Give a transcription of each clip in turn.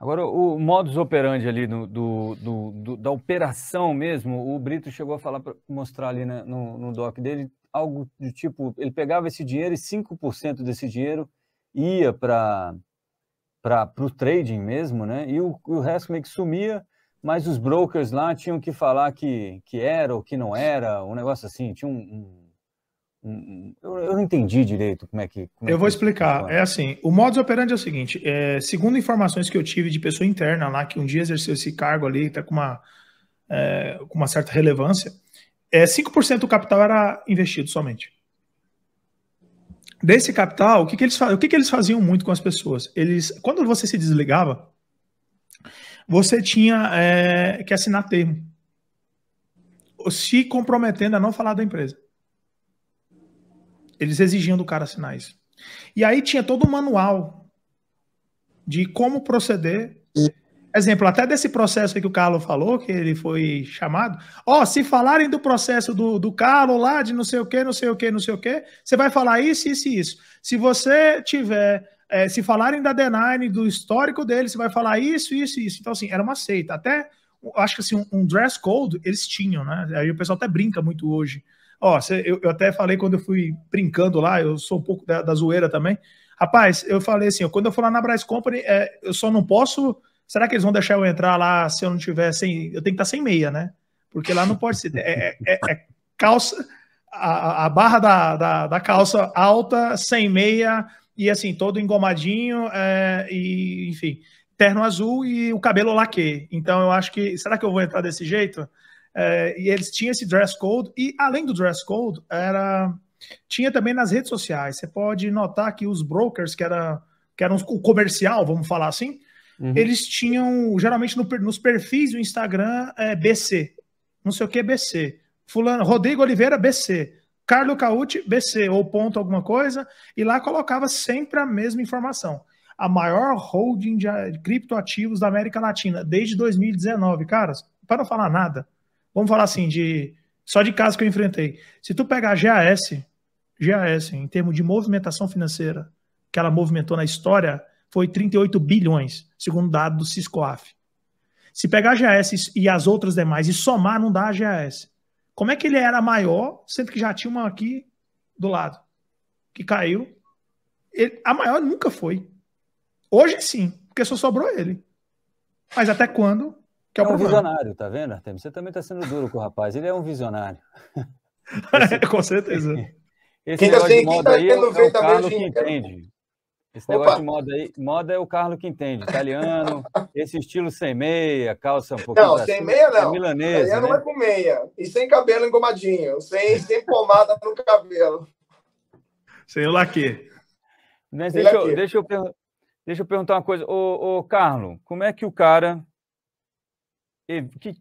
Agora, o modus operandi ali do, do, do, da operação mesmo, o Brito chegou a falar, mostrar ali né, no, no doc dele, algo do tipo, ele pegava esse dinheiro e 5% desse dinheiro ia para o trading mesmo, né? E o, o resto meio que sumia, mas os brokers lá tinham que falar que, que era ou que não era, um negócio assim, tinha um, um eu, eu, não entendi direito como é que. Como é eu é vou que explicar. É assim: o modus operandi é o seguinte: é, segundo informações que eu tive de pessoa interna lá, que um dia exerceu esse cargo ali, está com uma, é, com uma certa relevância, é, 5% do capital era investido somente. Desse capital, o que, que eles, o que, que eles faziam muito com as pessoas? Eles, quando você se desligava, você tinha é, que assinar termo, se comprometendo a não falar da empresa. Eles exigiam do cara sinais. E aí tinha todo o um manual de como proceder. Exemplo, até desse processo que o Carlos falou, que ele foi chamado. Ó, oh, se falarem do processo do, do Carlos lá, de não sei o quê, não sei o quê, não sei o quê, você vai falar isso, isso e isso. Se você tiver é, se falarem da d do histórico dele, você vai falar isso, isso, isso. Então, assim, era uma seita. Até, acho que assim, um, um dress code eles tinham, né? Aí o pessoal até brinca muito hoje. Ó, eu, eu, até falei quando eu fui brincando lá, eu sou um pouco da, da zoeira também. Rapaz, eu falei assim, ó, quando eu for lá na Bryce Company, é, eu só não posso. Será que eles vão deixar eu entrar lá se eu não tiver sem. Eu tenho que estar sem meia, né? Porque lá não pode ser. É, é, é, é calça, a, a barra da, da, da, calça alta, sem meia, e assim, todo engomadinho, é, e enfim terno azul e o cabelo laque. Então eu acho que. Será que eu vou entrar desse jeito? É, e eles tinham esse dress code, e além do dress code, era tinha também nas redes sociais. Você pode notar que os brokers, que era, que eram o comercial, vamos falar assim, uhum. eles tinham, geralmente no, nos perfis do Instagram, é, BC. Não sei o que, BC. Fulano, Rodrigo Oliveira, BC. Carlo Cauti, BC, ou ponto alguma coisa, e lá colocava sempre a mesma informação. A maior holding de criptoativos da América Latina, desde 2019, caras, para não falar nada. Vamos falar assim, de só de casos que eu enfrentei. Se tu pegar a GAS, GAS, em termos de movimentação financeira, que ela movimentou na história, foi 38 bilhões, segundo dado do Ciscoaf. Se pegar a GAS e as outras demais e somar, não dá a GAS. Como é que ele era maior, sendo que já tinha uma aqui do lado, que caiu? Ele, a maior nunca foi. Hoje sim, porque só sobrou ele. Mas até quando? Que é, é um visionário, tá vendo, Artem? Você também está sendo duro com o rapaz. Ele é um visionário. É, esse... com certeza. Esse quem tá negócio tem, de moda tá aí é, é o Carlos também, que entende. Esse negócio Opa. de moda aí, moda é o Carlos que entende. Italiano, esse estilo sem meia, calça um pouquinho. Não, sem meia é não. É milanesa, Italiano né? não é com meia. E sem cabelo engomadinho, sem, sem pomada no cabelo. Sem o laque. Mas deixa, eu, deixa, eu, deixa eu perguntar uma coisa. Ô, ô Carlos, como é que o cara que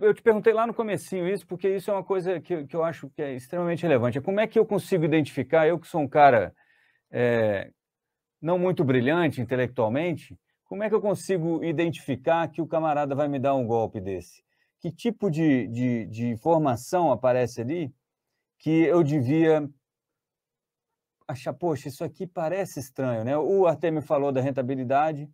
eu te perguntei lá no comecinho isso, porque isso é uma coisa que, que eu acho que é extremamente relevante. É como é que eu consigo identificar, eu que sou um cara é, não muito brilhante intelectualmente, como é que eu consigo identificar que o camarada vai me dar um golpe desse? Que tipo de, de, de informação aparece ali que eu devia achar, poxa, isso aqui parece estranho, né? O Artemio falou da rentabilidade,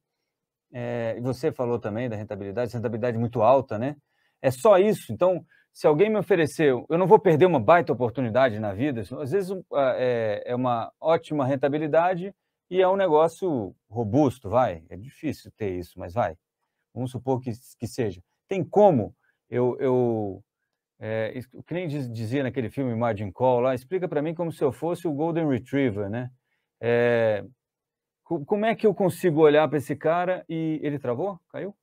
é, você falou também da rentabilidade, rentabilidade muito alta, né? É só isso. Então, se alguém me ofereceu, eu não vou perder uma baita oportunidade na vida. Às vezes ah, é, é uma ótima rentabilidade e é um negócio robusto, vai. É difícil ter isso, mas vai. Vamos supor que, que seja. Tem como eu, eu é, o que nem dizia naquele filme Margin Call lá, explica para mim como se eu fosse o Golden Retriever, né? É, como é que eu consigo olhar para esse cara e ele travou? Caiu?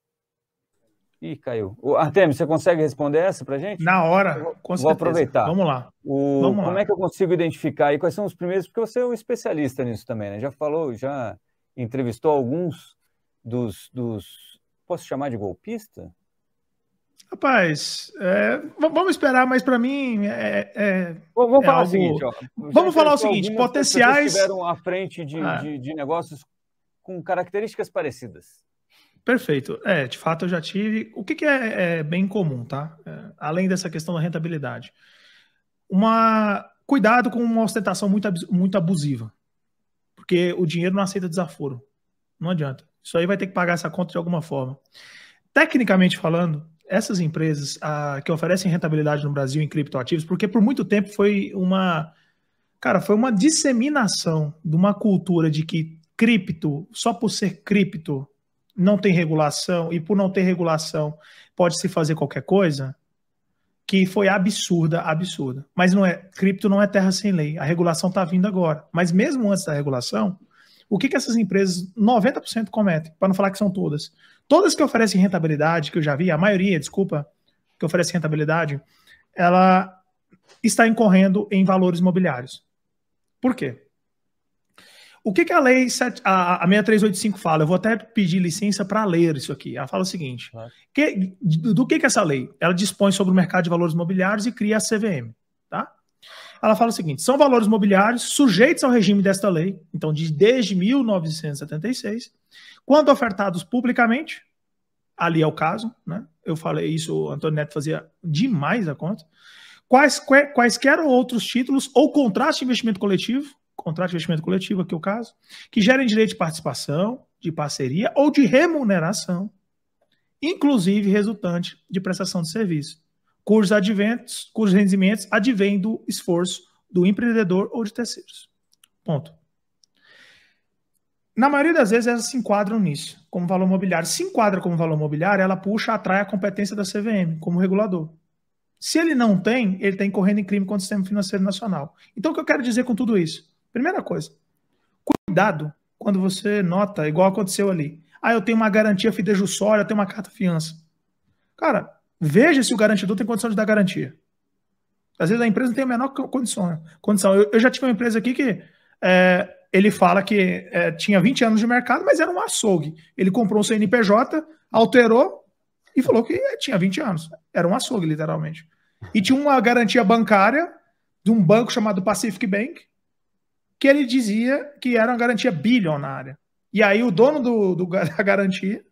Ih, caiu. O Artemio, você consegue responder essa para gente? Na hora, vou, certeza. Vou aproveitar. Vamos lá. O, Vamos lá. Como é que eu consigo identificar e quais são os primeiros? Porque você é um especialista nisso também, né? Já falou, já entrevistou alguns dos, dos posso chamar de golpista? Rapaz, é, vamos esperar, mas para mim é, é, vamos, é falar algo... seguinte, vamos falar o seguinte, potenciais estiveram à frente de, ah. de, de, negócios com características parecidas. Perfeito. É, de fato eu já tive. O que, que é, é bem comum, tá? É, além dessa questão da rentabilidade, uma cuidado com uma ostentação muito, muito abusiva, porque o dinheiro não aceita desaforo. Não adianta. Isso aí vai ter que pagar essa conta de alguma forma. Tecnicamente falando, essas empresas ah, que oferecem rentabilidade no Brasil em criptoativos, porque por muito tempo foi uma. Cara, foi uma disseminação de uma cultura de que cripto, só por ser cripto, não tem regulação, e por não ter regulação, pode-se fazer qualquer coisa, que foi absurda, absurda. Mas não é, cripto não é terra sem lei. A regulação está vindo agora. Mas mesmo antes da regulação, o que, que essas empresas, 90% cometem, para não falar que são todas. Todas que oferecem rentabilidade, que eu já vi, a maioria, desculpa, que oferece rentabilidade, ela está incorrendo em valores imobiliários. Por quê? O que, que a lei 7, a, a 6385 fala? Eu vou até pedir licença para ler isso aqui. Ela fala o seguinte: que, do, do que, que essa lei? Ela dispõe sobre o mercado de valores imobiliários e cria a CVM. Ela fala o seguinte: são valores mobiliários sujeitos ao regime desta lei, então de, desde 1976, quando ofertados publicamente, ali é o caso, né? Eu falei isso, o Antônio Neto fazia demais a conta. Quais, quaisquer outros títulos ou contratos de investimento coletivo, contrato de investimento coletivo, aqui é o caso, que gerem direito de participação, de parceria ou de remuneração, inclusive resultante de prestação de serviço cujos, adventos, cujos rendimentos advêm do esforço do empreendedor ou de terceiros. Ponto. Na maioria das vezes, elas se enquadram nisso, como valor mobiliário. Se enquadra como valor mobiliário, ela puxa, atrai a competência da CVM como regulador. Se ele não tem, ele está incorrendo em crime contra o sistema financeiro nacional. Então, o que eu quero dizer com tudo isso? Primeira coisa, cuidado quando você nota, igual aconteceu ali. Ah, eu tenho uma garantia fidejussória, eu tenho uma carta fiança. Cara, Veja se o garantidor tem condição de dar garantia. Às vezes a empresa não tem a menor condição. Né? condição. Eu, eu já tive uma empresa aqui que é, ele fala que é, tinha 20 anos de mercado, mas era um açougue. Ele comprou um CNPJ, alterou e falou que é, tinha 20 anos. Era um açougue, literalmente. E tinha uma garantia bancária de um banco chamado Pacific Bank, que ele dizia que era uma garantia bilionária. E aí o dono do, do da garantia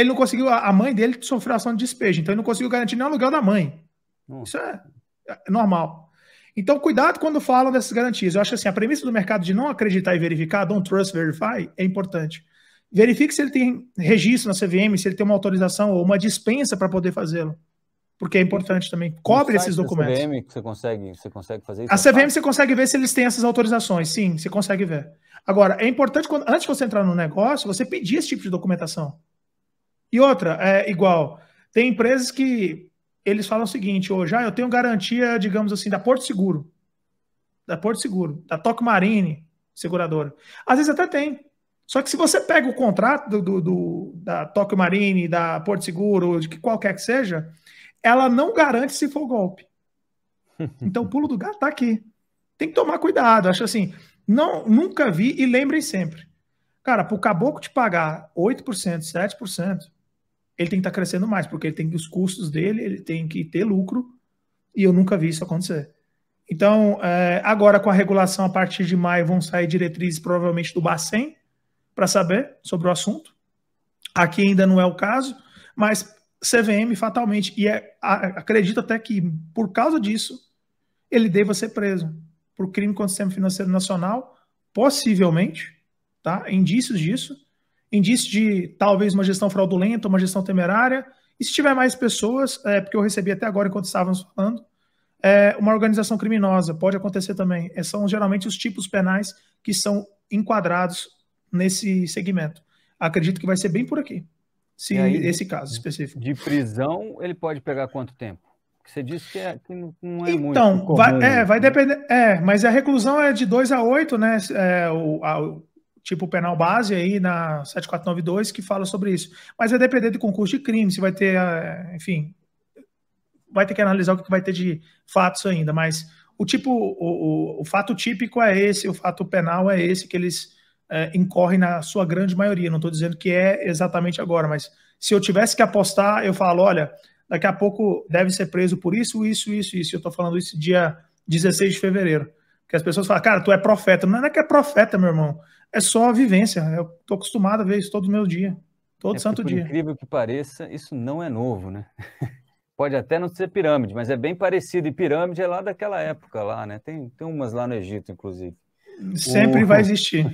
ele não conseguiu, a mãe dele sofreu ação de despejo, então ele não conseguiu garantir nem o aluguel da mãe. Hum. Isso é, é, normal. Então, cuidado quando falam dessas garantias. Eu acho assim, a premissa do mercado de não acreditar e verificar, don't trust, verify, é importante. Verifique se ele tem registro na CVM, se ele tem uma autorização ou uma dispensa para poder fazê-lo. Porque é importante também. Cobre esses documentos. A CVM você consegue, você consegue fazer isso? A CVM você consegue ver se eles têm essas autorizações. Sim, você consegue ver. Agora, é importante, quando, antes de você entrar no negócio, você pedir esse tipo de documentação. E outra, é igual, tem empresas que eles falam o seguinte, hoje, ah, eu tenho garantia, digamos assim, da Porto Seguro, da Porto Seguro, da Toque Marine, seguradora. Às vezes até tem. Só que se você pega o contrato do, do, do da Toque Marine, da Porto Seguro, de que qualquer que seja, ela não garante se for golpe. Então o pulo do gato tá aqui. Tem que tomar cuidado. Acho assim, não, nunca vi e lembrem sempre. Cara, pro caboclo te pagar 8%, 7%, ele tem que estar tá crescendo mais, porque ele tem que os custos dele, ele tem que ter lucro, e eu nunca vi isso acontecer. Então, é, agora com a regulação, a partir de maio, vão sair diretrizes provavelmente do Bacen para saber sobre o assunto. Aqui ainda não é o caso, mas CVM fatalmente, e é, acredito até que por causa disso, ele deva ser preso por crime contra o sistema financeiro nacional, possivelmente, tá? Indícios disso indício de talvez uma gestão fraudulenta, uma gestão temerária. E se tiver mais pessoas, é, porque eu recebi até agora enquanto estávamos falando, é, uma organização criminosa, pode acontecer também. É, são geralmente os tipos penais que são enquadrados nesse segmento. Acredito que vai ser bem por aqui, se aí, esse caso específico. De prisão, ele pode pegar quanto tempo? Porque você disse que, é, que não é então, muito. Então, vai, é, vai né? depender. É, mas a reclusão é de 2 a 8, né? É, o, a, tipo penal base aí na 7492, que fala sobre isso. Mas vai depender do concurso de crime, se vai ter, ah, enfim, vai ter que analisar o que vai ter de fatos ainda, mas o tipo, o, o, o fato típico é esse, o fato penal é esse que eles é, incorrem na sua grande maioria. Não estou dizendo que é exatamente agora, mas se eu tivesse que apostar, eu falo, olha, daqui a pouco deve ser preso por isso, isso, isso, isso. Eu estou falando isso dia 16 de fevereiro que as pessoas falam, cara, tu é profeta. Não é que é profeta, meu irmão. É só a vivência. Eu tô acostumado a ver isso todo meu dia. Todo é santo por dia. incrível que pareça, isso não é novo, né? Pode até não ser pirâmide, mas é bem parecido. E pirâmide é lá daquela época lá, né? Tem, tem umas lá no Egito, inclusive. Sempre vai existir.